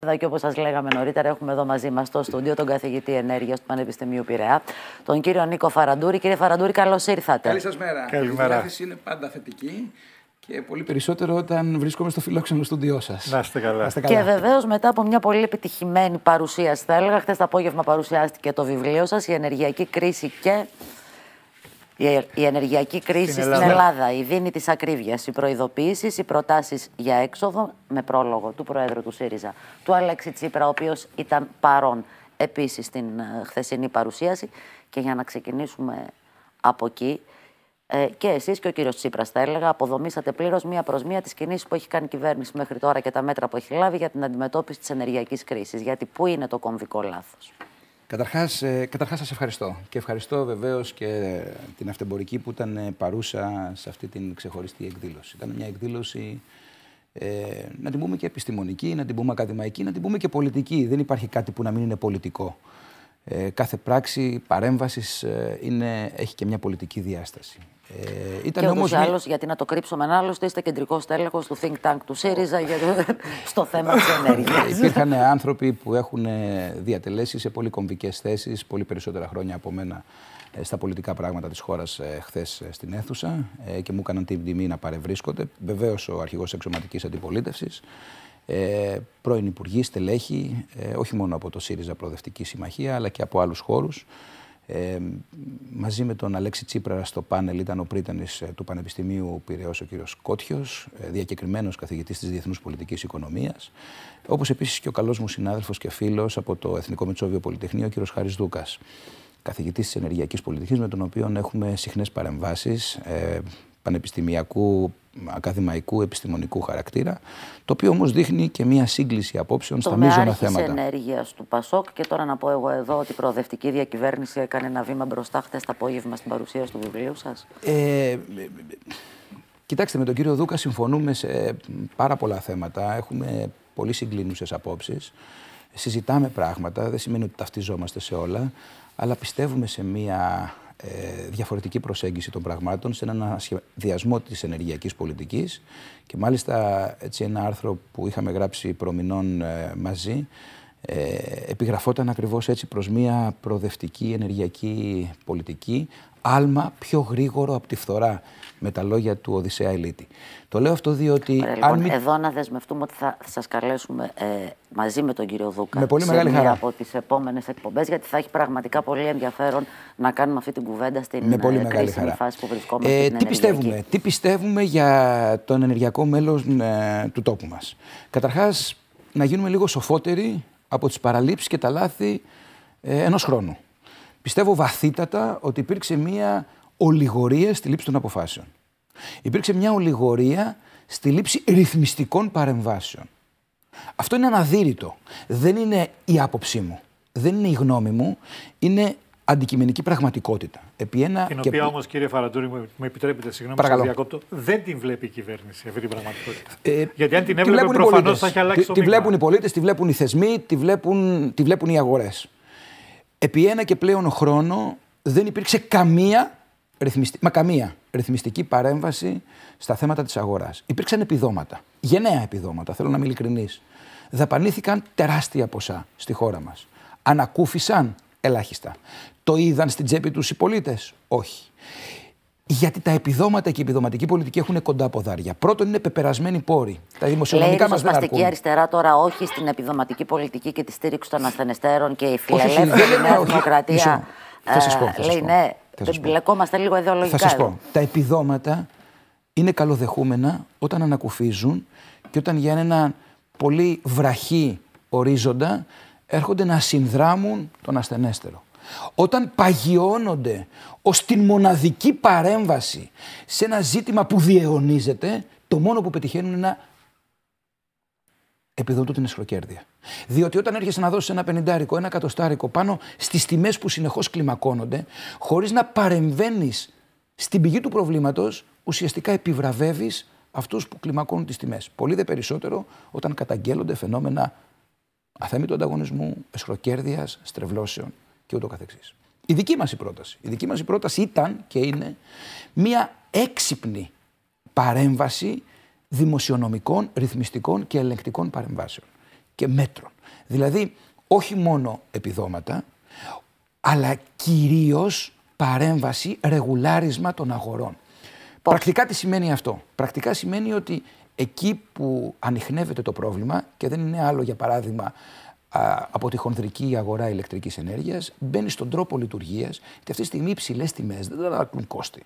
Εδώ και όπως σας λέγαμε νωρίτερα, έχουμε εδώ μαζί μας στο στούντιο τον καθηγητή ενέργειας του Πανεπιστημίου Πειραιά, τον κύριο Νίκο Φαραντούρη. Κύριε Φαραντούρη, καλώς ήρθατε. Καλή σας μέρα. Η διάθεση είναι πάντα θετική και πολύ περισσότερο όταν βρίσκομαι στο φιλόξενο στούντιό σας. Να είστε καλά. καλά. Και βεβαίως μετά από μια πολύ επιτυχημένη παρουσίαση, θα έλεγα, χθες το απόγευμα παρουσιάστηκε το βιβλίο σας, Η Ενεργειακή Κρίση και ε, η ενεργειακή κρίση στην Ελλάδα, στην Ελλάδα η δίνη της ακρίβειας, οι προειδοποιήσει, οι προτάσεις για έξοδο με πρόλογο του Προέδρου του ΣΥΡΙΖΑ, του Αλέξη Τσίπρα, ο οποίος ήταν παρόν επίσης στην ε, χθεσινή παρουσίαση. Και για να ξεκινήσουμε από εκεί, ε, και εσείς και ο κύριος Τσίπρας, θα έλεγα, αποδομήσατε πλήρως μία προς μία τις κινήσεις που έχει κάνει η κυβέρνηση μέχρι τώρα και τα μέτρα που έχει λάβει για την αντιμετώπιση της ενεργειακής κρίσης. Γιατί πού είναι το κομβικό λάθος. Καταρχάς, ε, καταρχάς σας ευχαριστώ. Και ευχαριστώ βεβαίως και την αυτεμπορική που ήταν ε, παρούσα σε αυτή την ξεχωριστή εκδήλωση. Ήταν μια εκδήλωση, ε, να την πούμε και επιστημονική, να την πούμε ακαδημαϊκή, να την πούμε και πολιτική. Δεν υπάρχει κάτι που να μην είναι πολιτικό. Ε, κάθε πράξη παρέμβασης ε, έχει και μια πολιτική διάσταση. Ε, ήταν και όμως... άλλος, γιατί να το κρύψω με άλλωστε, είστε κεντρικός τέλεχος του Think Tank του ΣΥΡΙΖΑ για το... στο θέμα της ναι, ενέργειας. Υπήρχαν άνθρωποι που έχουν ε, διατελέσεις σε πολύ κομβικές θέσεις, πολύ περισσότερα χρόνια από μένα στα πολιτικά πράγματα της χώρας χθες χθε στην αίθουσα και μου έκαναν την τιμή να παρευρίσκονται. Βεβαίως ο αρχηγός εξωματικής αντιπολίτευσης ε, πρώην υπουργοί, στελέχη, ε, όχι μόνο από το ΣΥΡΙΖΑ Προοδευτική Συμμαχία, αλλά και από άλλους χώρους. Ε, μαζί με τον Αλέξη Τσίπρα στο πάνελ ήταν ο πρίτανης ε, του Πανεπιστημίου Πειραιός ο κύριος Κότιος, διακεκριμένος καθηγητής της Διεθνούς Πολιτικής Οικονομίας, όπως επίσης και ο καλός μου συνάδελφος και φίλος από το Εθνικό Μετσόβιο Πολυτεχνείο, ο κύριος Χάρης Δούκας καθηγητής της ενεργειακής πολιτικής, με τον οποίο έχουμε συχνές παρεμβάσεις ε, πανεπιστημιακού, ακαδημαϊκού, επιστημονικού χαρακτήρα, το οποίο όμως δείχνει και μία σύγκληση απόψεων το στα μείζωνα θέματα. Το ενέργειας του ΠΑΣΟΚ και τώρα να πω εγώ εδώ ότι η προοδευτική διακυβέρνηση έκανε ένα βήμα μπροστά χτες το απόγευμα στην παρουσίαση του βιβλίου σας. Ε, κοιτάξτε, με τον κύριο Δούκα συμφωνούμε σε πάρα πολλά θέματα. Έχουμε πολύ συγκλίνουσες απόψεις. Συζητάμε πράγματα, δεν σημαίνει ότι ταυτιζόμαστε σε όλα, αλλά πιστεύουμε σε μία ε, διαφορετική προσέγγιση των πραγμάτων, σε έναν διασμό της ενεργειακής πολιτικής και μάλιστα έτσι ένα άρθρο που είχαμε γράψει προμηνών ε, μαζί ε, επιγραφόταν ακριβώς έτσι προς μια προοδευτική ενεργειακή πολιτική, άλμα πιο γρήγορο από τη φθορά, με τα λόγια του Οδυσσέα Ελίτη. Το λέω αυτό διότι... λοιπόν, Εδώ να δεσμευτούμε ότι θα σας καλέσουμε ε, μαζί με τον κύριο Δούκα με πολύ σε μεγάλη μια από τις επόμενες εκπομπές, γιατί θα έχει πραγματικά πολύ ενδιαφέρον να κάνουμε αυτή την κουβέντα στην με πολύ ε, χαρά. φάση που βρισκόμαστε. Ε, τι, πιστεύουμε, τι πιστεύουμε για τον ενεργειακό μέλος ε, του τόπου μας. Καταρχάς, να γίνουμε λίγο σοφότεροι από τις παραλήψεις και τα λάθη ε, ενός χρόνου. Πιστεύω βαθύτατα ότι υπήρξε μια ολιγορία στη λήψη των αποφάσεων. Υπήρξε μια ολιγορία στη λήψη ρυθμιστικών παρεμβάσεων. Αυτό είναι αναδύρητο. Δεν είναι η άποψή μου. Δεν είναι η γνώμη μου. Είναι αντικειμενική πραγματικότητα. Επί ένα την και οποία όμως, κύριε Φαραντούρη, μου επιτρέπετε, συγγνώμη που διακόπτω, δεν την βλέπει η κυβέρνηση αυτή την πραγματικότητα. Ε, Γιατί αν την έβλεπε, προφανώ θα έχει αλλάξει. Τη, το τη βλέπουν οι πολίτες, τη βλέπουν οι θεσμοί, τη βλέπουν, τη βλέπουν οι αγορές. Επί ένα και πλέον χρόνο δεν υπήρξε καμία, ρυθμιστική παρέμβαση στα θέματα της αγοράς. Υπήρξαν επιδόματα. Γενναία επιδόματα, θέλω να είμαι ειλικρινής. Δαπανήθηκαν τεράστια ποσά στη χώρα μας. Ανακούφισαν ελάχιστα. Το είδαν στην τσέπη τους οι πολίτες, όχι. Γιατί τα επιδόματα και η επιδοματική πολιτική έχουν κοντά ποδάρια. Πρώτον, είναι πεπερασμένοι πόροι. Τα δημοσιονομικά μας δεν αρκούν. αριστερά τώρα όχι στην επιδοματική πολιτική και τη στήριξη των ασθενεστέρων και η φιλελεύθερη Νέα Δημοκρατία. Θα σας ε, πω. Λέει, ναι, μπλεκόμαστε λίγο ιδεολογικά. Θα σας πω. Τα επιδόματα είναι καλοδεχούμενα όταν ανακουφίζουν και όταν για ένα πολύ βραχή ορίζοντα έρχονται να συνδράμουν τον ασθενέστερο. Όταν παγιώνονται ως την μοναδική παρέμβαση σε ένα ζήτημα που διαιωνίζεται, το μόνο που πετυχαίνουν είναι να επιδοτούν την εσχροκέρδεια. Διότι όταν έρχεσαι να δώσεις ένα πενιντάρικο, ένα κατοστάρικο πάνω στις τιμές που συνεχώς κλιμακώνονται, χωρίς να παρεμβαίνεις στην πηγή του προβλήματος, ουσιαστικά επιβραβεύεις αυτούς που κλιμακώνουν τις τιμές. Πολύ δε περισσότερο όταν καταγγέλλονται φαινόμενα του ανταγωνισμού, εσχροκέρδειας, στρεβλώσεων και ούτω καθεξής. Η δική μας η πρόταση. Η δική μας η πρόταση ήταν και είναι μια έξυπνη παρέμβαση δημοσιονομικών, ρυθμιστικών και ελεγκτικών παρεμβάσεων και μέτρων. Δηλαδή, όχι μόνο επιδόματα, αλλά κυρίως παρέμβαση, ρεγουλάρισμα των αγορών. Πρακτικά τι σημαίνει αυτό. Πρακτικά σημαίνει ότι εκεί που ανοιχνεύεται το πρόβλημα και δεν είναι άλλο για παράδειγμα από τη χονδρική αγορά ηλεκτρικής ενέργειας, μπαίνει στον τρόπο λειτουργίας και αυτή τη στιγμή οι τιμέ, τιμές δεν αντανακλούν κόστη.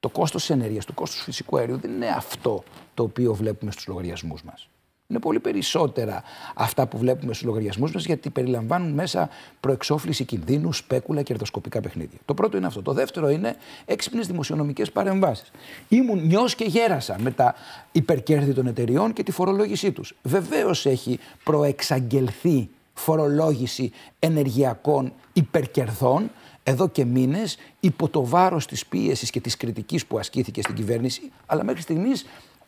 Το κόστος ενέργειας, το κόστος φυσικού αερίου δεν είναι αυτό το οποίο βλέπουμε στους λογαριασμούς μας. Είναι πολύ περισσότερα αυτά που βλέπουμε στους λογαριασμούς μας, γιατί περιλαμβάνουν μέσα προεξόφληση κινδύνου, σπέκουλα, και ερδοσκοπικά παιχνίδια. Το πρώτο είναι αυτό. Το δεύτερο είναι έξυπνες δημοσιονομικές παρεμβάσεις. Ήμουν νιός και γέρασα με τα υπερκέρδη των εταιριών και τη φορολόγησή τους. Βεβαίως έχει προεξαγγελθεί φορολόγηση ενεργειακών υπερκερδών εδώ και μήνες υπό το βάρος της πίεσης και της κριτικής που ασκήθηκε στην κυβέρνηση, αλλά μέχρι στιγμής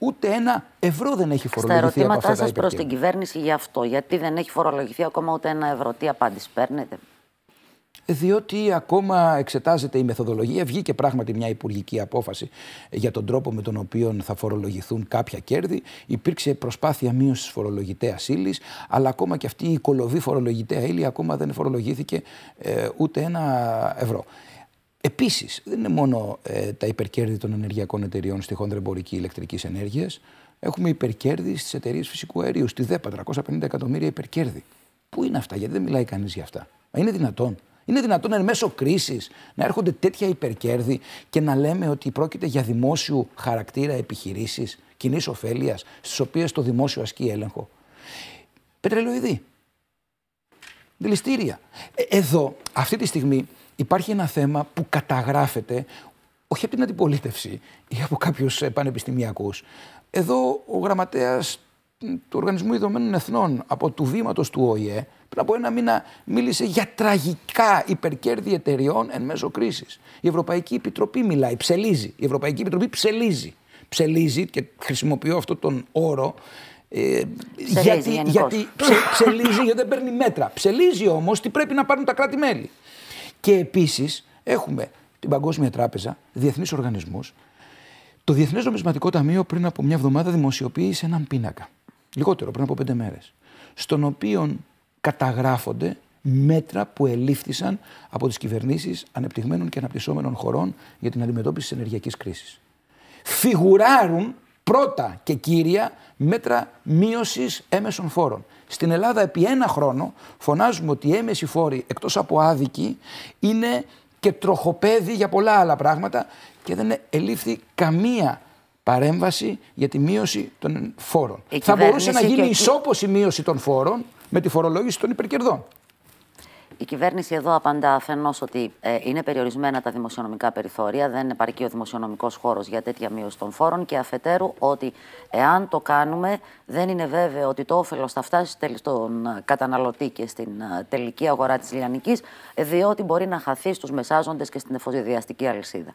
Ούτε ένα ευρώ δεν έχει φορολογηθεί. Στα ερωτήματά σας προς την κυβέρνηση γι' αυτό, γιατί δεν έχει φορολογηθεί ακόμα ούτε ένα ευρώ, τι απάντηση παίρνετε. Διότι ακόμα εξετάζεται η μεθοδολογία. Βγήκε πράγματι μια υπουργική απόφαση για τον τρόπο με τον οποίο θα φορολογηθούν κάποια κέρδη. Υπήρξε προσπάθεια μείωσης φορολογητέα ύλη, αλλά ακόμα και αυτή η κολοβή φορολογητέα ύλη ακόμα δεν φορολογήθηκε ε, ούτε ένα ευρώ. Επίσης, δεν είναι μόνο ε, τα υπερκέρδη των ενεργειακών εταιριών στη χονδρεμπορική ηλεκτρικής ενέργειας. Έχουμε υπερκέρδη στις εταιρείες φυσικού αερίου, στη ΔΕΠΑ, 350 εκατομμύρια υπερκέρδη. Πού είναι αυτά, γιατί δεν μιλάει κανείς για αυτά. Μα είναι δυνατόν. Είναι δυνατόν εν μέσω κρίσης να έρχονται τέτοια υπερκέρδη και να λέμε ότι πρόκειται για δημόσιου χαρακτήρα επιχειρήσεις κοινή ωφέλειας, στις οποίες το δημόσιο ασκεί έλεγχο. Πετρελοειδή. Δηληστήρια. Ε, εδώ, αυτή τη στιγμή, υπάρχει ένα θέμα που καταγράφεται όχι από την αντιπολίτευση ή από κάποιους ε, πανεπιστημιακούς. Εδώ ο γραμματέας του Οργανισμού Ιδωμένων Εθνών από του βήματος του ΟΗΕ πριν από ένα μήνα μίλησε για τραγικά υπερκέρδη εταιριών εν μέσω κρίσης. Η Ευρωπαϊκή Επιτροπή μιλάει, ψελίζει. Η Ευρωπαϊκή Επιτροπή ψελίζει. Ψελίζει και χρησιμοποιώ αυτόν τον όρο ε, γιατί, γιατί ψε, γιατί δεν παίρνει μέτρα. Ψελίζει όμως τι πρέπει να πάρουν τα κράτη-μέλη. Και επίσης έχουμε την Παγκόσμια Τράπεζα, διεθνείς οργανισμούς. Το Διεθνές Νομισματικό Ταμείο πριν από μια εβδομάδα δημοσιοποίησε έναν πίνακα. Λιγότερο, πριν από πέντε μέρες. Στον οποίο καταγράφονται μέτρα που ελήφθησαν από τις κυβερνήσεις ανεπτυγμένων και αναπτυσσόμενων χωρών για την αντιμετώπιση της ενεργειακής κρίσης. Φιγουράρουν πρώτα και κύρια μέτρα μείωσης έμεσων φόρων. Στην Ελλάδα, επί ένα χρόνο, φωνάζουμε ότι οι έμεσοι φόροι, εκτός από άδικοι, είναι και τροχοπέδι για πολλά άλλα πράγματα και δεν ελήφθη καμία παρέμβαση για τη μείωση των φόρων. Ε, θα μπορούσε να γίνει ισόποση ισόπωση μείωση των φόρων με τη φορολόγηση των υπερκερδών. Η κυβέρνηση εδώ απαντά αφενός ότι ε, είναι περιορισμένα τα δημοσιονομικά περιθώρια, δεν επαρκεί ο δημοσιονομικός χώρος για τέτοια μείωση των φόρων και αφετέρου ότι εάν το κάνουμε, δεν είναι βέβαιο ότι το όφελος θα φτάσει στον ε, καταναλωτή και στην ε, τελική αγορά της Λιανικής, διότι μπορεί να χαθεί στους μεσάζοντες και στην εφοδιαστική αλυσίδα.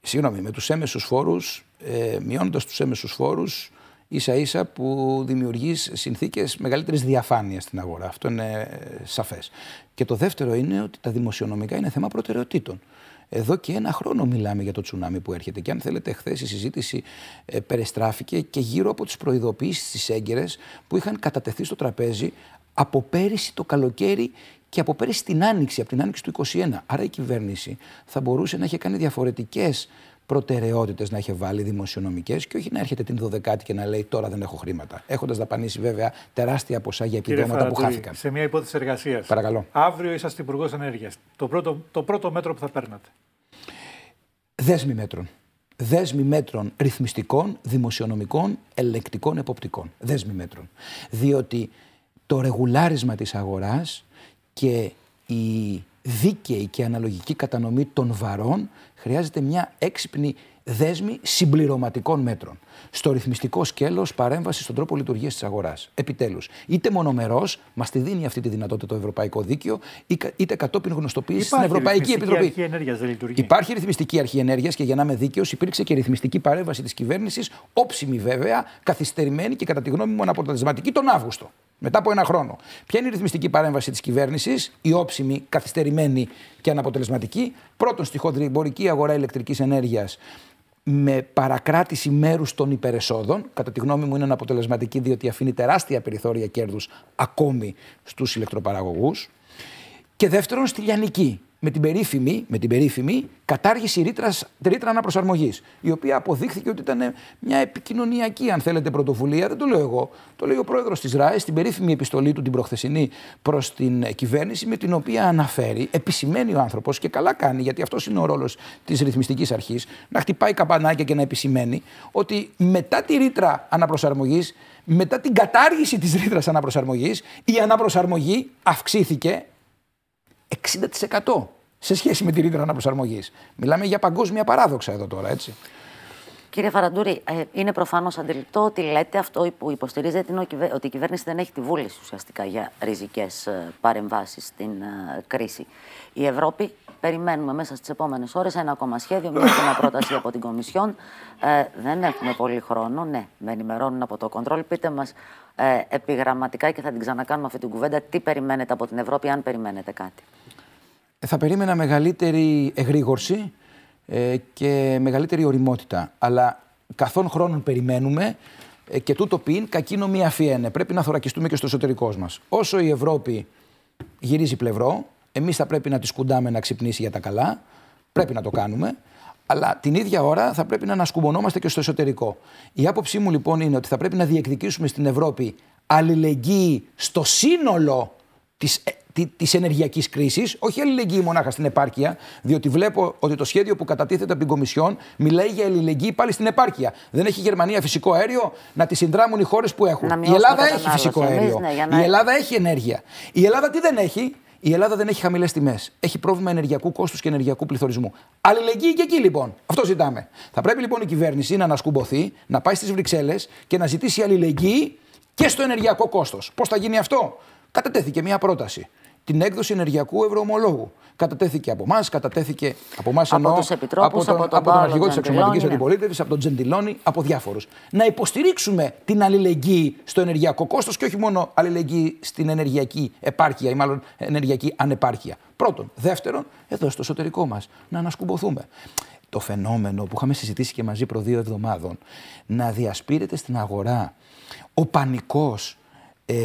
Συγγνώμη, με τους έμεσους φόρους, ε, μειώνοντας τους έμεσους φόρους, ίσα ίσα που δημιουργείς συνθήκες μεγαλύτερης διαφάνειας στην αγορά. Αυτό είναι σαφές. Και το δεύτερο είναι ότι τα δημοσιονομικά είναι θέμα προτεραιοτήτων. Εδώ και ένα χρόνο μιλάμε για το τσουνάμι που έρχεται. Και αν θέλετε, χθες η συζήτηση ε, περιστράφηκε και γύρω από τις προειδοποιήσεις τη έγκαιρε που είχαν κατατεθεί στο τραπέζι από πέρυσι το καλοκαίρι και από πέρυσι την άνοιξη, από την άνοιξη του 2021. Άρα η κυβέρνηση θα μπορούσε να είχε κάνει διαφορετικές προτεραιότητες να έχει βάλει δημοσιονομικές και όχι να έρχεται την 12η και να λέει τώρα δεν έχω χρήματα. Έχοντας δαπανίσει βέβαια τεράστια ποσά για επιδόματα που χάθηκαν. Σε μια υπόθεση εργασίας. Παρακαλώ. Αύριο είσαστε υπουργός ενέργειας. Το πρώτο, το πρώτο μέτρο που θα παίρνατε. Δέσμη μέτρων. Δέσμη μέτρων ρυθμιστικών, δημοσιονομικών, ελεκτικών, εποπτικών. Δέσμη μέτρων. Διότι το ρεγουλάρισμα της αγοράς και η δίκαιη και αναλογική κατανομή των βαρών, χρειάζεται μια έξυπνη δέσμη συμπληρωματικών μέτρων. Στο ρυθμιστικό σκέλος παρέμβαση στον τρόπο λειτουργίας της αγοράς. Επιτέλους, είτε μονομερός μας τη δίνει αυτή τη δυνατότητα το Ευρωπαϊκό Δίκαιο, είτε κατόπιν γνωστοποίησης στην Ευρωπαϊκή Επιτροπή. Αρχή δεν λειτουργεί. Υπάρχει ρυθμιστική αρχή ενέργειας και για να είμαι δίκαιος, υπήρξε και ρυθμιστική παρέμβαση της κυβέρνησης, όψιμη βέβαια, καθυστερημένη και κατά τη γνώμη μου αναποτελεσματική τον Αύγουστο. Μετά από ένα χρόνο. Ποια είναι η ρυθμιστική παρέμβαση της κυβέρνησης, η όψιμη, καθυστερημένη και αναποτελεσματική. Πρώτον, στη χοντρική αγορά ηλεκτρικής ενέργειας με παρακράτηση μέρους των υπερεσόδων. Κατά τη γνώμη μου, είναι αναποτελεσματική, διότι αφήνει τεράστια περιθώρια κέρδους ακόμη στους ηλεκτροπαραγωγούς. Και δεύτερον, στη λιανική με την περίφημη, με την περίφημη κατάργηση ρήτρας αναπροσαρμογής, η οποία αποδείχθηκε ότι ήταν μια επικοινωνιακή, αν θέλετε, πρωτοβουλία. Δεν το λέω εγώ. Το λέει ο πρόεδρος της ΡΑΕ στην περίφημη επιστολή του την προχθεσινή προς την κυβέρνηση, με την οποία αναφέρει, επισημαίνει ο άνθρωπος και καλά κάνει, γιατί αυτός είναι ο ρόλος της ρυθμιστικής αρχής, να χτυπάει καμπανάκια και να επισημαίνει ότι μετά τη ρήτρα αναπροσαρμογής μετά την κατάργηση της ρήτρας αναπροσαρμογής, η αναπροσαρμογή αυξήθηκε 60% σε σχέση με τη ρήτρα αναπροσαρμογής. Μιλάμε για παγκόσμια παράδοξα εδώ τώρα, έτσι. Κύριε Φαραντούρη, ε, είναι προφανώς αντιληπτό ότι λέτε αυτό που υποστηρίζετε είναι ότι η κυβέρνηση δεν έχει τη βούληση ουσιαστικά για ριζικές ε, παρεμβάσεις στην ε, κρίση. Η Ευρώπη περιμένουμε μέσα στις επόμενες ώρες ένα ακόμα σχέδιο, μια ακόμα πρόταση από την Κομισιόν. Ε, δεν έχουμε πολύ χρόνο, ναι, με ενημερώνουν από το κοντρόλ. Πείτε μας ε, επιγραμματικά και θα την ξανακάνουμε αυτή την κουβέντα. Τι περιμένετε από την Ευρώπη, αν περιμένετε κάτι. Ε, θα περίμενα μεγαλύτερη εγρήγορση ε, και μεγαλύτερη οριμότητα. Αλλά καθόν χρόνων περιμένουμε ε, και τούτο πείν κακίνο μία αφιένε. Πρέπει να θωρακιστούμε και στο εσωτερικό μας. Όσο η Ευρώπη γυρίζει πλευρό, εμείς θα πρέπει να τη κουντάμε να ξυπνήσει για τα καλά. Πρέπει να το κάνουμε. Αλλά την ίδια ώρα θα πρέπει να ανασκουμπωνόμαστε και στο εσωτερικό. Η άποψή μου λοιπόν είναι ότι θα πρέπει να διεκδικήσουμε στην Ευρώπη αλληλεγγύη στο σύνολο της, ε, της ενεργειακής κρίσης, όχι αλληλεγγύη μονάχα στην επάρκεια, διότι βλέπω ότι το σχέδιο που κατατίθεται από την Κομισιόν μιλάει για αλληλεγγύη πάλι στην επάρκεια. Δεν έχει η Γερμανία φυσικό αέριο, να τη συνδράμουν οι χώρες που έχουν. Η Ελλάδα έχει φυσικό αέριο. Ναι, η Ελλάδα έχει ενέργεια. Η Ελλάδα τι δεν έχει, η Ελλάδα δεν έχει χαμηλές τιμές. Έχει πρόβλημα ενεργειακού κόστους και ενεργειακού πληθωρισμού. Αλληλεγγύη και εκεί λοιπόν. Αυτό ζητάμε. Θα πρέπει λοιπόν η κυβέρνηση να ανασκουμποθεί, να πάει στις Βρυξέλλες και να ζητήσει αλληλεγγύη και στο ενεργειακό κόστος. Πώς θα γίνει αυτό, Κατατέθηκε μια πρόταση την έκδοση ενεργειακού ευρωομολόγου. Κατατέθηκε από εμά, κατατέθηκε από εμά Από του από τον, από τον, από τον αρχηγό της εξωματικής ναι. αντιπολίτευσης, από τον Τζεντιλόνι, από διάφορους. Να υποστηρίξουμε την αλληλεγγύη στο ενεργειακό κόστος και όχι μόνο αλληλεγγύη στην ενεργειακή επάρκεια ή μάλλον ενεργειακή ανεπάρκεια. Πρώτον. Δεύτερον, εδώ στο εσωτερικό μας να ανασκουμποθούμε. Το φαινόμενο που είχαμε συζητήσει και μαζί προ δύο εβδομάδων να διασπείρεται στην αγορά ο πανικός ε,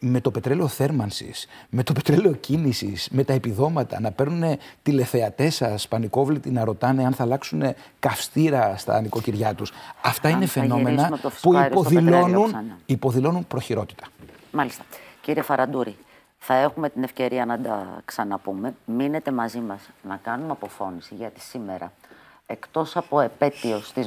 με το πετρέλαιο θέρμανσης, με το πετρέλαιο κίνησης, με τα επιδόματα, να παίρνουν τηλεθεατές σας πανικόβλητοι να ρωτάνε αν θα αλλάξουν καυστήρα στα νοικοκυριά τους. Αυτά είναι φαινόμενα που υποδηλώνουν, υποδηλώνουν προχειρότητα. Μάλιστα. Κύριε Φαραντούρη, θα έχουμε την ευκαιρία να τα ξαναπούμε. Μείνετε μαζί μας να κάνουμε αποφώνηση, γιατί σήμερα εκτός από επέτειος της